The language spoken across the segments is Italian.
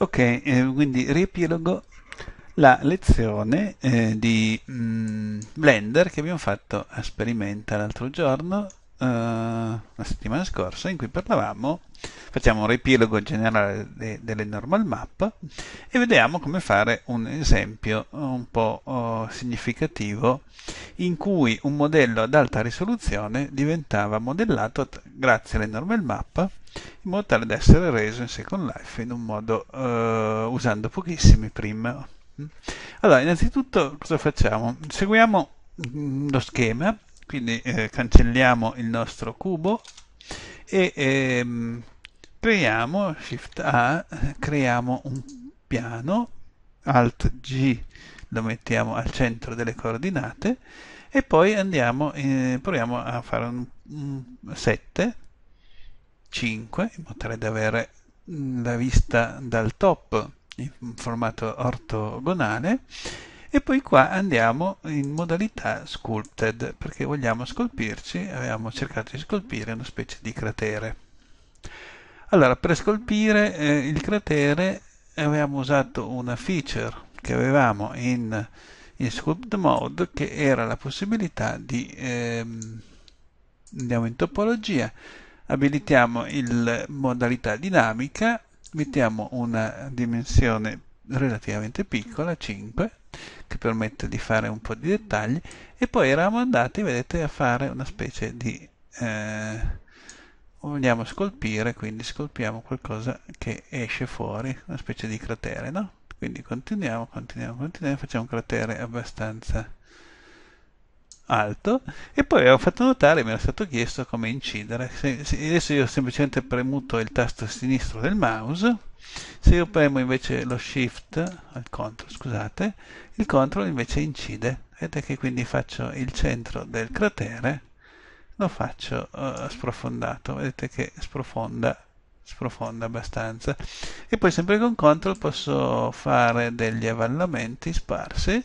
Ok, eh, quindi riepilogo la lezione eh, di mh, mm, Blender che abbiamo fatto a Sperimenta l'altro giorno, eh, la settimana scorsa, in cui parlavamo, facciamo un riepilogo generale de delle normal map e vediamo come fare un esempio un po' oh, significativo in cui un modello ad alta risoluzione diventava modellato grazie alle normal map in modo tale da essere reso in Second Life in un modo eh, usando pochissimi prim. Allora, innanzitutto cosa facciamo? Seguiamo mm, lo schema, quindi eh, cancelliamo il nostro cubo e ehm, creiamo, Shift A, creiamo un piano, Alt G lo mettiamo al centro delle coordinate e poi andiamo, eh, proviamo a fare un, un 7 5 in modo tale da avere mm, la vista dal top in formato ortogonale e poi qua andiamo in modalità sculpted perché vogliamo scolpirci abbiamo cercato di scolpire una specie di cratere allora per scolpire eh, il cratere abbiamo usato una feature che avevamo in, in sculpt mode che era la possibilità di ehm, andiamo in topologia abilitiamo il modalità dinamica, mettiamo una dimensione relativamente piccola, 5, che permette di fare un po' di dettagli, e poi eravamo andati, vedete, a fare una specie di... Eh, vogliamo scolpire, quindi scolpiamo qualcosa che esce fuori, una specie di cratere, no? Quindi continuiamo, continuiamo, continuiamo, facciamo un cratere abbastanza alto e poi avevo fatto notare, mi era stato chiesto come incidere. Se, se, adesso io ho semplicemente premuto il tasto sinistro del mouse, se io premo invece lo shift, al control scusate, il control invece incide. Vedete che quindi faccio il centro del cratere, lo faccio uh, sprofondato, vedete che sprofonda sprofonda abbastanza e poi sempre con control posso fare degli avvallamenti sparsi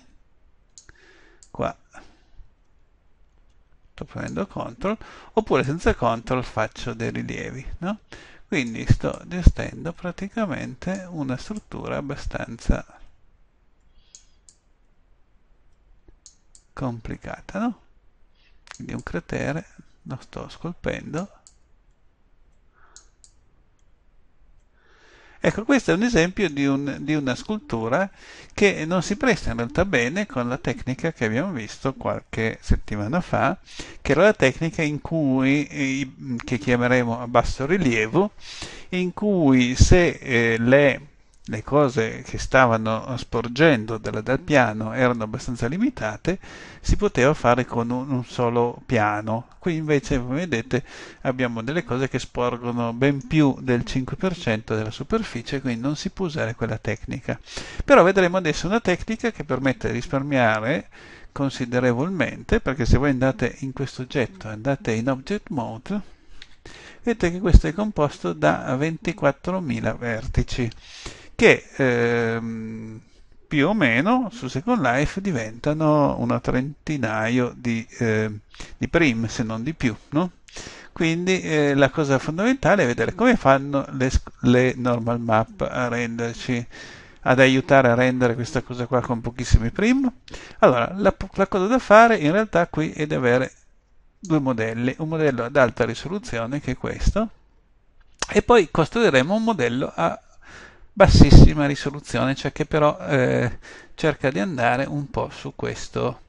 tutto premendo CTRL oppure senza CTRL faccio dei rilievi no? quindi sto gestendo praticamente una struttura abbastanza complicata no? quindi un cratere lo sto scolpendo Ecco, questo è un esempio di, un, di una scultura che non si presta in realtà bene con la tecnica che abbiamo visto qualche settimana fa, che era la tecnica in cui, eh, che chiameremo a basso rilievo, in cui se eh, le le cose che stavano sporgendo dal, dal piano erano abbastanza limitate, si poteva fare con un, un, solo piano. Qui invece, come vedete, abbiamo delle cose che sporgono ben più del 5% della superficie, quindi non si può usare quella tecnica. Però vedremo adesso una tecnica che permette di risparmiare considerevolmente, perché se voi andate in questo oggetto, andate in Object Mode, vedete che questo è composto da 24.000 vertici che ehm, più o meno su Second Life diventano una trentinaio di, eh, di prim, se non di più, no? Quindi eh, la cosa fondamentale è vedere come fanno le, le normal map a renderci ad aiutare a rendere questa cosa qua con pochissimi prim. Allora, la, la, cosa da fare in realtà qui è di avere due modelli, un modello ad alta risoluzione che è questo, e poi costruiremo un modello a bassissima risoluzione, cioè che però eh, cerca di andare un po' su questo,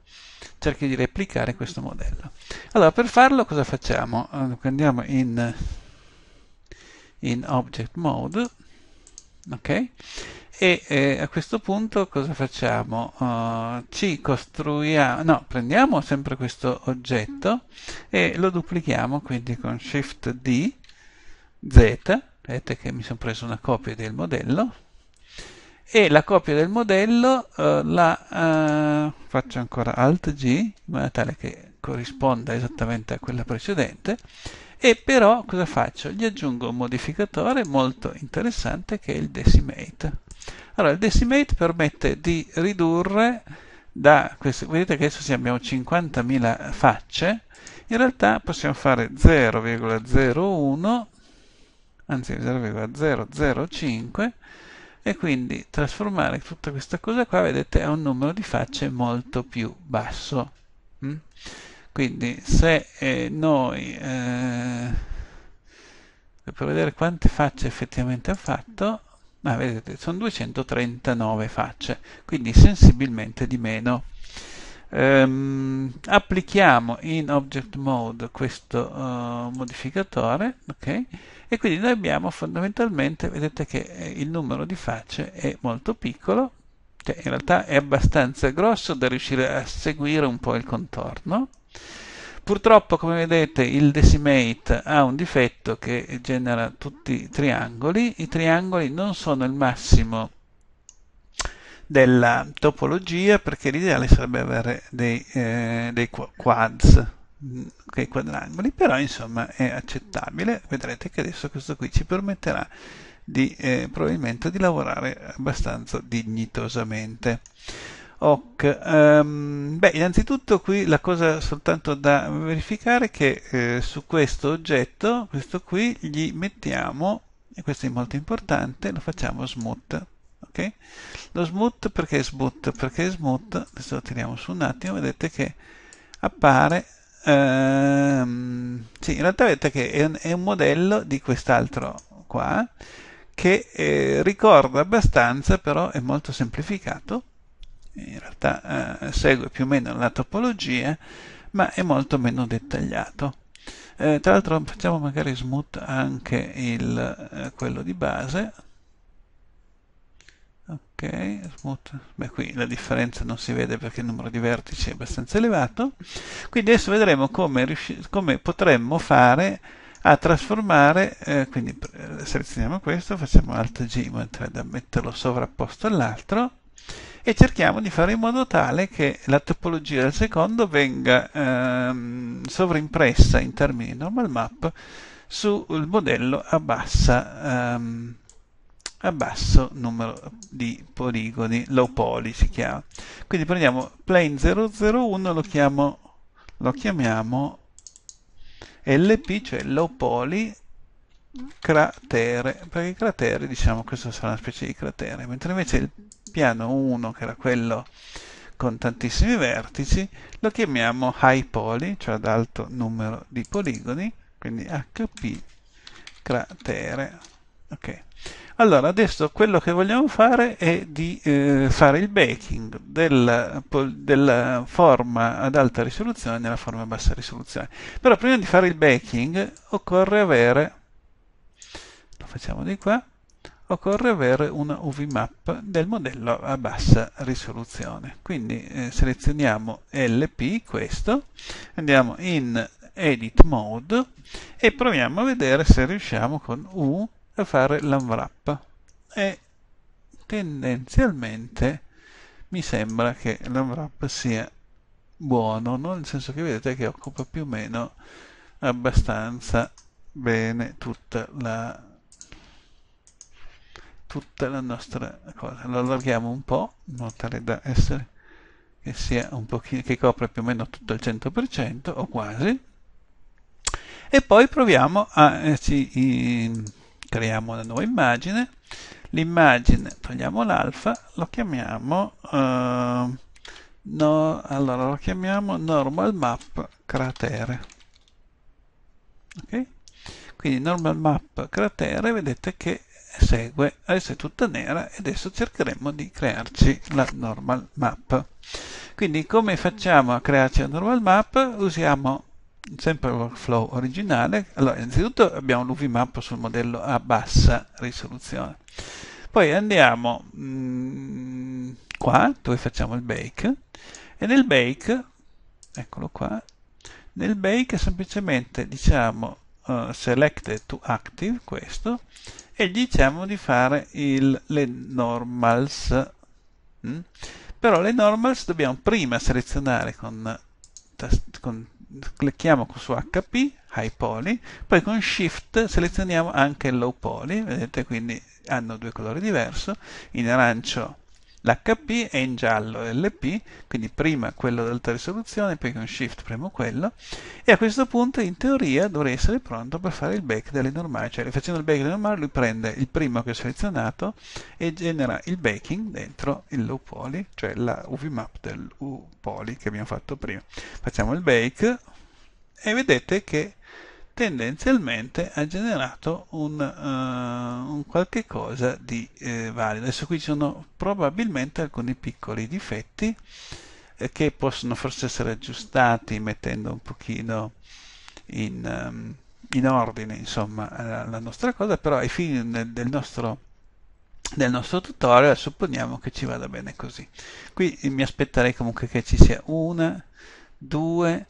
cerca di replicare questo modello. Allora, per farlo cosa facciamo? Andiamo in, in Object Mode, ok? E eh, a questo punto cosa facciamo? Uh, ci costruiamo, no, prendiamo sempre questo oggetto e lo duplichiamo, quindi con Shift D, Z, vedete che mi sono preso una copia del modello e la copia del modello eh, la eh, faccio ancora alt g in modo tale che corrisponda esattamente a quella precedente e però cosa faccio? Gli aggiungo un modificatore molto interessante che è il decimate. Allora, il decimate permette di ridurre da queste, vedete che adesso abbiamo 50.000 facce, in realtà possiamo fare 0,01 anzi 0,005 e quindi trasformare tutta questa cosa qua vedete a un numero di facce molto più basso mm? quindi se eh, noi eh, per vedere quante facce effettivamente ha fatto ah, vedete sono 239 facce quindi sensibilmente di meno Um, applichiamo in object mode questo uh, modificatore okay? e quindi noi abbiamo fondamentalmente, vedete che eh, il numero di facce è molto piccolo, cioè in realtà è abbastanza grosso da riuscire a seguire un po' il contorno. Purtroppo, come vedete, il decimate ha un difetto che genera tutti i triangoli. I triangoli non sono il massimo della topologia perché l'ideale sarebbe avere dei, eh, dei quads, quei mm, quadrangoli, però insomma è accettabile, vedrete che adesso questo qui ci permetterà di, eh, probabilmente di lavorare abbastanza dignitosamente. Ok, um, beh, innanzitutto qui la cosa soltanto da verificare è che eh, su questo oggetto, questo qui, gli mettiamo, e questo è molto importante, lo facciamo smooth. Okay? Lo smooth perché smooth? Perché smooth, adesso lo tiriamo su un attimo, vedete che appare ehm, sì, in realtà vedete che è un, è un modello di quest'altro qua che eh, ricorda abbastanza, però è molto semplificato. In realtà eh, segue più o meno la topologia, ma è molto meno dettagliato. Eh, tra l'altro facciamo magari smooth anche il, eh, quello di base, ok, smooth, beh qui la differenza non si vede perché il numero di vertici è abbastanza elevato, quindi adesso vedremo come, come potremmo fare a trasformare, eh, quindi selezioniamo questo, facciamo Alt G da metterlo sovrapposto all'altro e cerchiamo di fare in modo tale che la topologia del secondo venga ehm, sovrimpressa in termini di normal map sul modello a bassa ehm, a basso numero di poligoni, low poly si chiama. Quindi prendiamo plane 001, lo, chiamo, lo chiamiamo LP, cioè low poly cratere, perché i crateri, diciamo, questo sarà una specie di cratere, mentre invece il piano 1, che era quello con tantissimi vertici, lo chiamiamo high poly, cioè ad alto numero di poligoni, quindi HP cratere. Ok. Allora, adesso quello che vogliamo fare è di eh, fare il baking della, della, forma ad alta risoluzione nella forma a bassa risoluzione. Però prima di fare il baking occorre avere, lo facciamo di qua, occorre avere una UV map del modello a bassa risoluzione. Quindi eh, selezioniamo LP, questo, andiamo in Edit Mode e proviamo a vedere se riusciamo con U a fare l'unwrap e tendenzialmente mi sembra che l'unwrap sia buono, no? nel senso che vedete che occupa più o meno abbastanza bene tutta la, tutta la nostra cosa. Lo allarghiamo un po', in modo tale da essere che sia un pochino, che copre più o meno tutto il 100% o quasi. E poi proviamo a eh, ci, in, creiamo una nuova immagine, l'immagine togliamo l'alfa, lo chiamiamo uh, no, allora lo chiamiamo normal map cratere. Okay? Quindi normal map cratere vedete che segue, adesso è tutta nera e adesso cercheremo di crearci la normal map. Quindi come facciamo a crearci la normal map? Usiamo sempre workflow originale, allora innanzitutto abbiamo l'UV sul modello a bassa risoluzione. Poi andiamo mh, mm, qua dove facciamo il bake e nel bake, eccolo qua, nel bake semplicemente diciamo uh, selected to active questo e gli diciamo di fare il, le normals. Mm? Però le normals dobbiamo prima selezionare con, con clicchiamo su HP, High Poly, poi con Shift selezioniamo anche Low Poly, vedete quindi hanno due colori diversi, in arancio L'HP è in giallo l'LP, quindi prima quello dell'alta risoluzione, poi con Shift premo quello, e a questo punto in teoria dovrei essere pronto per fare il back delle normali, cioè facendo il back delle normali lui prende il primo che ho selezionato e genera il backing dentro il low poly, cioè la UV map del U poly che abbiamo fatto prima. Facciamo il bake e vedete che tendenzialmente ha generato un, uh, un qualche cosa di eh, valido. Adesso qui ci sono probabilmente alcuni piccoli difetti eh, che possono forse essere aggiustati mettendo un pochino in, um, in ordine insomma la, la, nostra cosa, però ai fini del, del, nostro, del nostro tutorial supponiamo che ci vada bene così. Qui mi aspetterei comunque che ci sia una, due,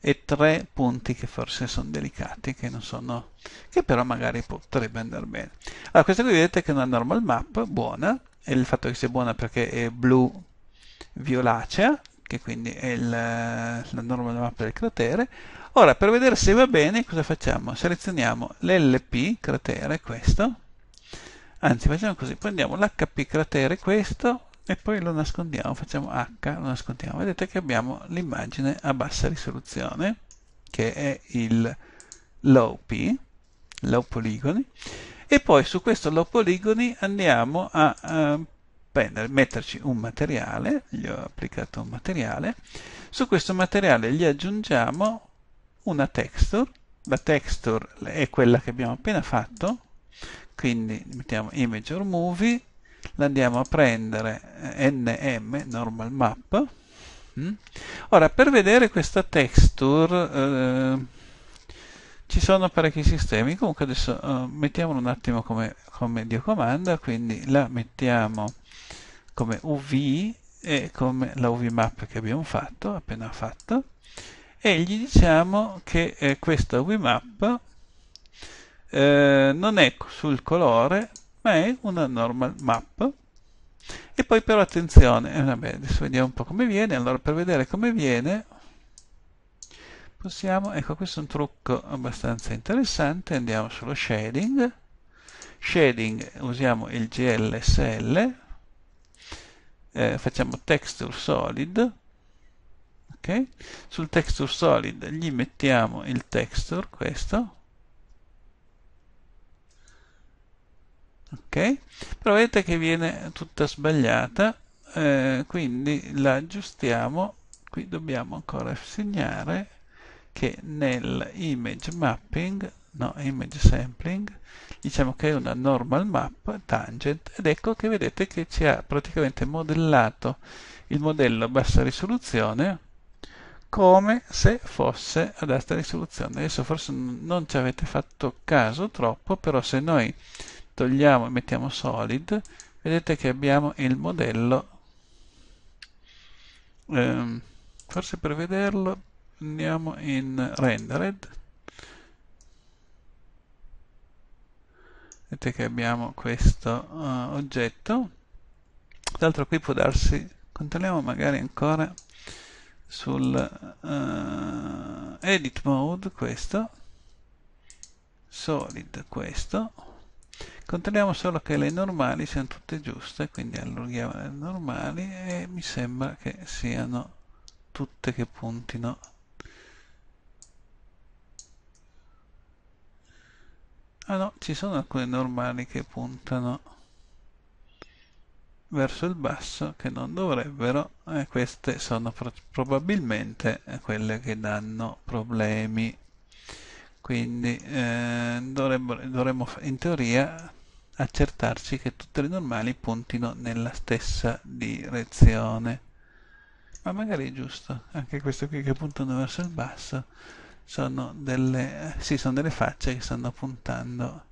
e tre punti che forse sono delicati, che non sono, che però magari potrebbe andare bene. Allora, questa qui vedete che è una normal map buona, e il fatto che sia buona perché è blu violacea, che quindi è il, la normal map del cratere. Ora, per vedere se va bene, cosa facciamo? Selezioniamo l'LP cratere, questo. Anzi, facciamo così, prendiamo l'HP cratere, questo, e poi lo nascondiamo, facciamo H, lo nascondiamo, vedete che abbiamo l'immagine a bassa risoluzione che è il low P, low poligoni e poi su questo low poligoni andiamo a, a prendere, metterci un materiale, gli ho applicato un materiale, su questo materiale gli aggiungiamo una texture, la texture è quella che abbiamo appena fatto, quindi mettiamo image or movie andiamo a prendere eh, nm normal map mm. ora per vedere questa texture eh, ci sono parecchi sistemi comunque adesso eh, mettiamolo un attimo come, come dio comanda quindi la mettiamo come uv e come la uv map che abbiamo fatto appena fatto e gli diciamo che eh, questa uv map eh, non è sul colore ma è una normal map e poi però attenzione eh, vabbè, adesso vediamo un po' come viene allora per vedere come viene possiamo ecco questo è un trucco abbastanza interessante andiamo sullo shading shading usiamo il GLSL eh, facciamo texture solid ok sul texture solid gli mettiamo il texture questo ok però vedete che viene tutta sbagliata eh, quindi la aggiustiamo qui dobbiamo ancora segnare che nel image mapping no image sampling diciamo che è una normal map tangent ed ecco che vedete che ci ha praticamente modellato il modello a bassa risoluzione come se fosse ad alta risoluzione adesso forse non ci avete fatto caso troppo però se noi togliamo e mettiamo solid, vedete che abbiamo il modello. Eh, forse per vederlo andiamo in rendered. Vedete che abbiamo questo uh, oggetto. Tra l'altro qui può darsi, controlliamo magari ancora sul uh, edit mode questo, solid questo, controlliamo solo che le normali siano tutte giuste quindi allunghiamo le normali e mi sembra che siano tutte che puntino ah no, ci sono alcune normali che puntano verso il basso che non dovrebbero e queste sono probabilmente quelle che danno problemi quindi eh, dovremmo in teoria accertarci che tutte le normali puntino nella stessa direzione ma magari è giusto anche queste qui che puntano verso il basso sono delle, sì, sono delle facce che stanno puntando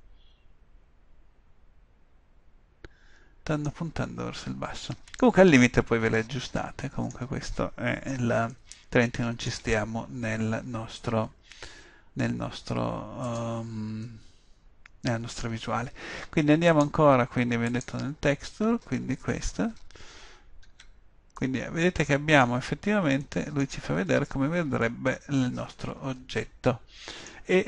stanno puntando verso il basso comunque al limite poi ve le aggiustate comunque questo è il altrimenti non ci stiamo nel nostro nel nostro, um, nella nostra visuale. Quindi andiamo ancora, quindi abbiamo detto nel texture, quindi questa. Quindi vedete che abbiamo effettivamente, lui ci fa vedere come vedrebbe il nostro oggetto. E,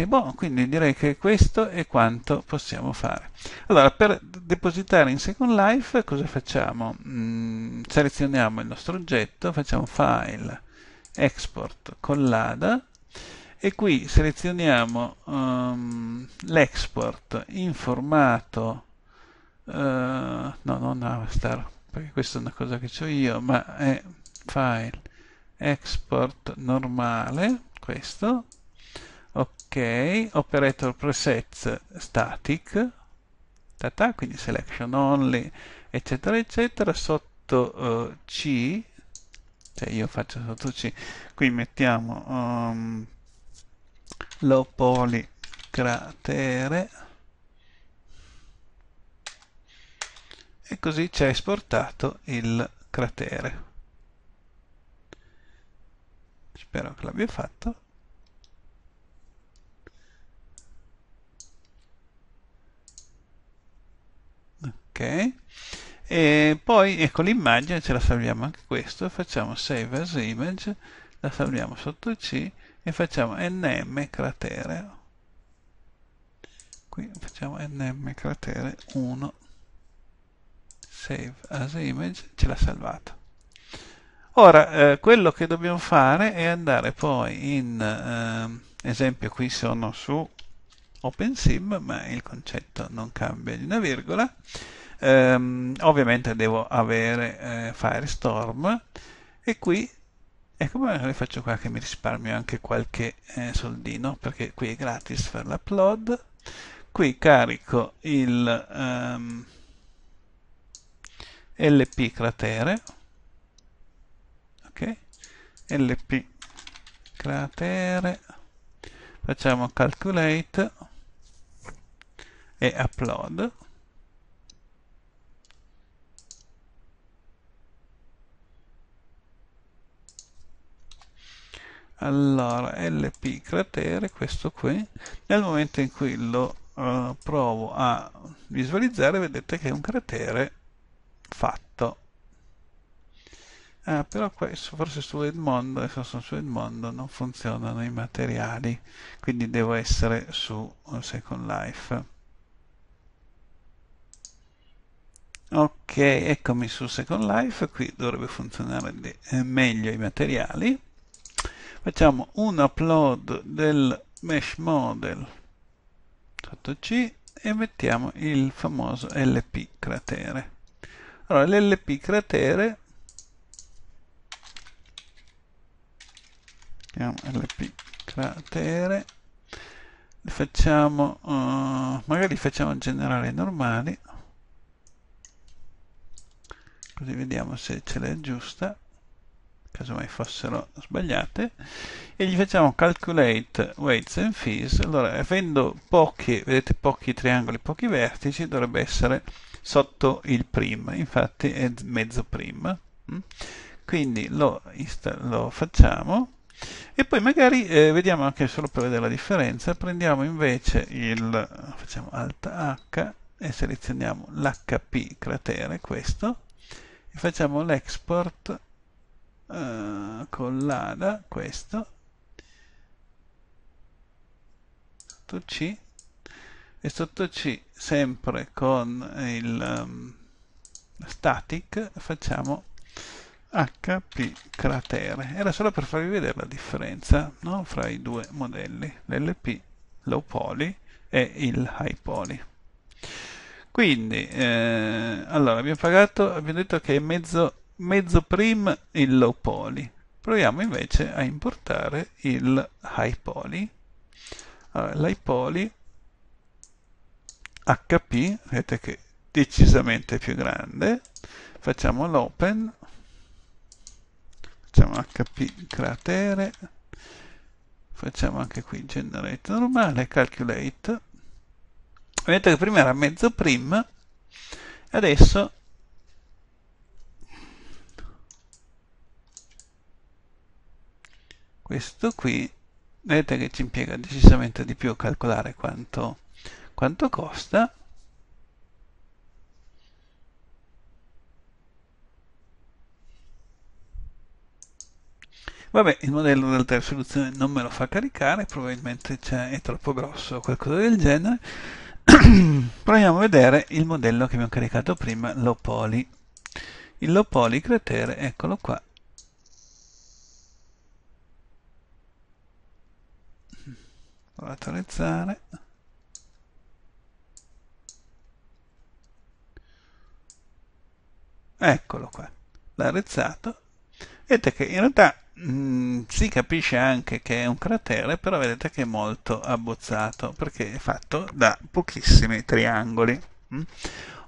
e boh, quindi direi che questo è quanto possiamo fare. Allora, per depositare in Second Life, cosa facciamo? Mm, selezioniamo il nostro oggetto, facciamo File, Export, Collada, e qui selezioniamo um, l'export in formato uh, no non Avastar perché questa è una cosa che ho io ma è file export normale questo ok operator presets static tata, quindi selection only eccetera eccetera sotto uh, C cioè io faccio sotto C qui mettiamo um, Lopoli cratere e così ci ha esportato il cratere spero che l'abbia fatto ok e poi ecco l'immagine ce la salviamo anche questo facciamo save as image la salviamo sotto C e facciamo nm cratere qui facciamo nm cratere 1 save as image ce l'ha salvato ora eh, quello che dobbiamo fare è andare poi in eh, esempio qui sono su OpenSim ma il concetto non cambia di una virgola ehm, ovviamente devo avere eh, Firestorm e qui Ecco, magari faccio qua che mi risparmio anche qualche eh, soldino, perché qui è gratis per l'upload. Qui carico il um, ehm, LP cratere, ok? LP cratere, facciamo calculate e upload. allora lp cratere questo qui nel momento in cui lo uh, provo a visualizzare vedete che è un cratere fatto ah, però questo forse su Edmondo adesso sono su Edmondo non funzionano i materiali quindi devo essere su eh, Second Life ok eccomi su Second Life qui dovrebbe funzionare meglio i materiali facciamo un upload del mesh model sotto C e mettiamo il famoso LP cratere allora l'LP cratere chiamo LP cratere facciamo uh, magari facciamo generare normali così vediamo se ce l'è giusta casomai fossero sbagliate e gli facciamo calculate weights and fees allora avendo pochi vedete pochi triangoli pochi vertici dovrebbe essere sotto il prim infatti è mezzo prim mm? quindi lo, lo facciamo e poi magari eh, vediamo anche solo per vedere la differenza prendiamo invece il facciamo alt h e selezioniamo l'hp cratere questo e facciamo l'export eh, collada questo sotto C e sotto C sempre con il um, static facciamo HP cratere era solo per farvi vedere la differenza no? fra i due modelli l'LP low poly e il high poly quindi eh, allora abbiamo pagato abbiamo detto che è mezzo mezzo prim il low poly. Proviamo invece a importare il high poly. Allora, l'high poly HP, vedete che è decisamente più grande, facciamo l'open, facciamo HP cratere, facciamo anche qui generate normale, calculate, vedete che prima era mezzo prim, adesso questo qui vedete che ci impiega decisamente di più a calcolare quanto, quanto costa Vabbè, il modello dell'altra risoluzione non me lo fa caricare, probabilmente è troppo grosso o qualcosa del genere. Proviamo a vedere il modello che abbiamo caricato prima, l'Opoli. Il Lopoli cratere, eccolo qua, lateralizzare eccolo qua l'ha rizzato vedete che in realtà mh, mm, si capisce anche che è un cratere però vedete che è molto abbozzato perché è fatto da pochissimi triangoli mm.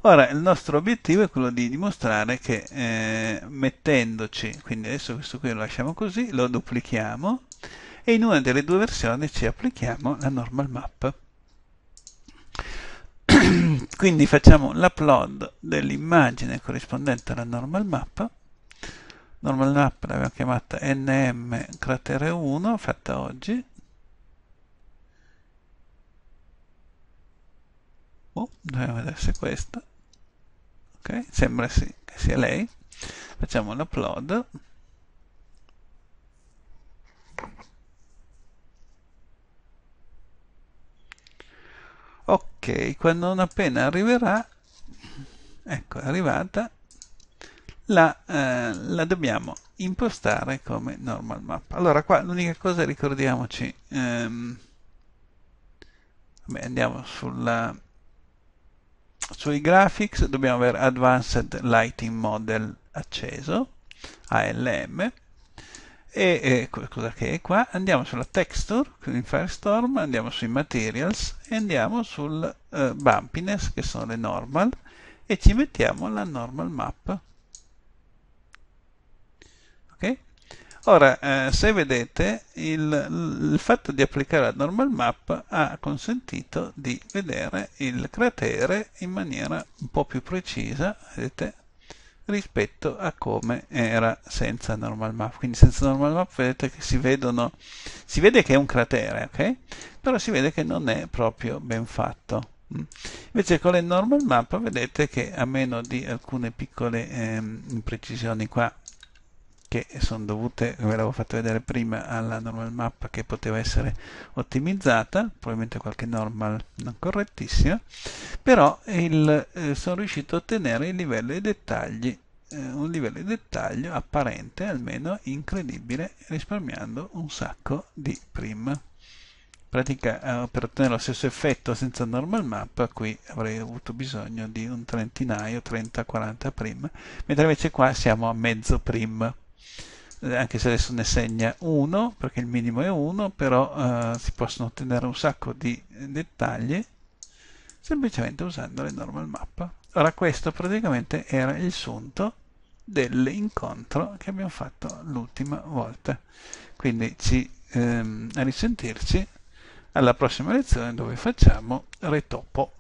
ora il nostro obiettivo è quello di dimostrare che eh, mettendoci quindi adesso questo qui lo lasciamo così lo duplichiamo e in una delle due versioni ci applichiamo la normal map. Quindi facciamo l'upload dell'immagine corrispondente alla normal map. Normal map l'abbiamo chiamata NM cratere 1, fatta oggi. Oh, dobbiamo vedere se è questa. Ok, sembra sì, che sia lei. Facciamo l'upload. quando non appena arriverà ecco è arrivata la, eh, la, dobbiamo impostare come normal map allora qua l'unica cosa ricordiamoci ehm, vabbè, andiamo sulla sui graphics dobbiamo avere advanced lighting model acceso ALM e eh, cosa che è qua andiamo sulla texture in Firestorm andiamo sui materials e andiamo sul eh, bumpiness che sono le normal e ci mettiamo la normal map ok ora eh, se vedete il, il, fatto di applicare la normal map ha consentito di vedere il cratere in maniera un po' più precisa vedete rispetto a come era senza normal map. Quindi senza normal map vedete che si vedono si vede che è un cratere, ok? Però si vede che non è proprio ben fatto. Mm. Invece con le normal map vedete che a meno di alcune piccole eh, imprecisioni qua che sono dovute, ve l'avevo fatto vedere prima, alla normal map che poteva essere ottimizzata, probabilmente qualche normal non correttissima, però il, eh, sono riuscito a ottenere il livello di dettagli eh, un livello di dettaglio apparente, almeno incredibile, risparmiando un sacco di prim. In pratica, eh, per ottenere lo stesso effetto senza normal map, qui avrei avuto bisogno di un trentinaio, 30-40 prim, mentre invece qua siamo a mezzo prim. Eh, anche se adesso ne segna uno perché il minimo è uno però eh, si possono ottenere un sacco di eh, dettagli semplicemente usando le normal map ora questo praticamente era il sunto dell'incontro che abbiamo fatto l'ultima volta quindi ci, ehm, a risentirci alla prossima lezione dove facciamo retopo